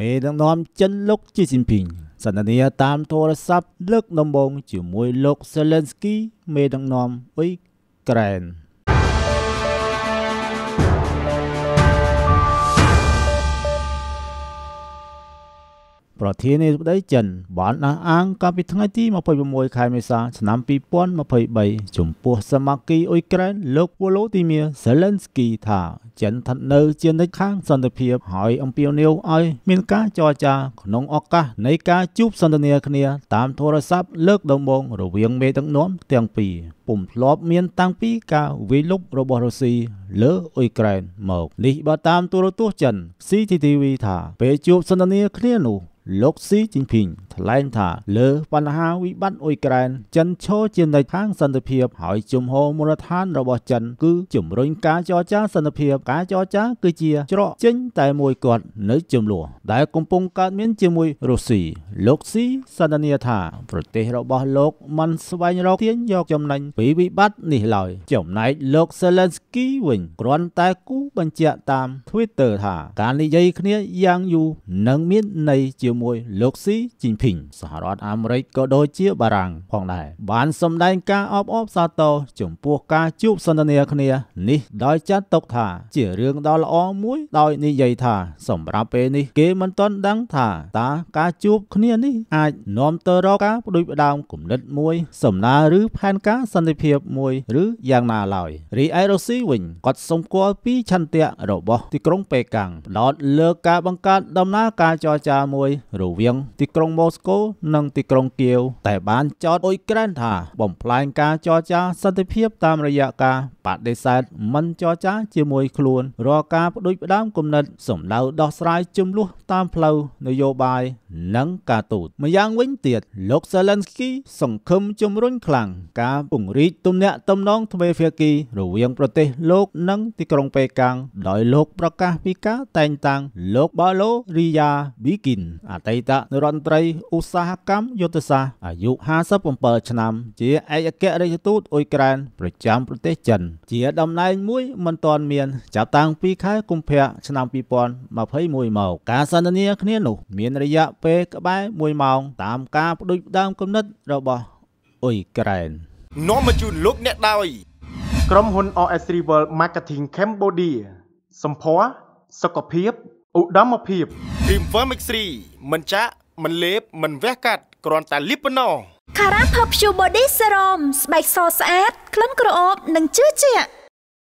មេដឹកនាំចិនលោកជីស៊ីនភីងសន្ទនាតាមទូរស័ព្ទលើកដំបូងជាមួយលោកសេឡិនស្គីមេដឹកនាំអ៊ុយក្រែនប្រធានាធិបតីចិនបានអះអាងកាលពីថ្ងៃទី26ខែមេសាឆ្នាំ2023ចំពោះសមាគីអ៊ុយក្រែនលោក Volodymyr Zelensky ថាចិនស្ថិតនៅជានិច្ចខាងសន្តិភាពហើយអំពាវនាវឲ្យមានការចរចាក្នុងឱកាសនៃការជួបសន្ទនាគ្នាតាមទូរស័ព្ទលើកដំបូងរវាងមេដឹកនាំទាំងពីរ។ពុំធ្លាប់មានតាំងពីការវាយលុករបស់រុស្ស៊ីលើអ៊ុយក្រែនមកនេះបើតាមទូរទស្សន៍ចិន CCTV ថាពេលជួបសន្ទនាគ្នានោះលោកស៊ីជីងភីងថ្លែងថាលើបញ្ហាវិបត្តិអ៊ុយក្រែនចិនឈរជានៅខាងសន្តិភាព ហើយជំហរមូលដ្ឋានរបស់ចិន គឺជំរុញការចរចាសន្តិភាព ការចរចា គឺជា ច្រកចេញតែមួយគត់នៅចំនួនដែលកំពុងកើតមានជាមួយរុស្ស៊ីលោកស៊ីសន្ទនាថា ប្រទេសរបស់លោកមិនស្វែងរកទាញយកចំណេញពីវិបត្តិនេះឡើយចំណែកលោកសេឡិនស្គីវិញគ្រាន់តែគូបញ្ជាក់តាម Twitter ថា ការនិយាយគ្នាយ៉ាងយូរនឹងមានន័យជាមួយ លោកស៊ីជីងភីងសហរដ្ឋអាមេរិកក៏ដូចជាបារាំងផងដែរបានសម្ដែងការអបអបសាទរចំពោះការជួបសន្ទនាគ្នា នេះដោយចាត់ទុកថាជារឿងដ៏ល្អមួយ ដោយនិយាយថា សម្រាប់ពេលនេះ គេមិនទាន់ដឹងថាតើការជួបគ្នានេះអាចនាំទៅរកការផ្ដួចផ្ដើមគំនិតមួយ សំណើឬផែនការសន្តិភាពមួយ ឬយ៉ាងណាឡើយរីឯរុស្ស៊ីវិញគាត់សម្គាល់ពីឆន្ន្ទៈរបស់ទីក្រុងប៉េកាំងផ្ដោតលើការបង្កើតដំណើរការចរចាមួយរវាងទីក្រុងម៉ូស្គូនិងទីក្រុងគៀវតែបានចោទអ៊ុយក្រែនថា បំផ្លាញការចរចាសន្តិភាពតាមរយៈការបដិសេធមិនចរចាជាមួយ ខ្លួនរាល់ការបដិផ្ដាមគំនិតសម្ដៅដោះស្រាយចំនួនតាមផ្លូវនយោបាយនិងការទូតម្យ៉ាងវិញទៀតលោក Zelensky សង្ឃឹមជំរុញខ្លាំងការពង្រីកទំនាក់ទំនងទ្វេភាគីរវាងប្រទេសលោកនិងទីក្រុងប៉េកាំងដោយលោក ប្រកាសពីការតែងតាំងលោកបាឡូរីយ៉ាប៊ីគីនអតីតរដ្ឋមន្ត្រីឧស្សាហកម្មយុទ្ធសាស្ត្រអាយុ57ឆ្នាំ ជាឯកអគ្គរដ្ឋទូតអ៊ុយក្រែនប្រចាំប្រទេសចិនជាតំណែងមួយមិនទាន់មានចាប់តាំងពីខែកុម្ភៈឆ្នាំ2021មកការសន្ទនាគ្នានោះ មានរយៈពេលក្បែរ1ម៉ោង តាមការផ្ដួចផ្ដើមគំនិតរបស់អ៊ុយក្រែននាំមកជូនលោកអ្នកដោយក្រុមហ៊ុន OS Rival Marketing Cambodia សម្ផស្សសុខភាពឧត្តមភាព Cream Vermix 3មិនចាក់មិនលេបមិនវះកាត់គ្រាន់តែលីបប៉ុណ្ណោះ Cara Perfume Body Serum ស្បែកសស្អាតក្លិនក្រអូបនិងជឿជាក់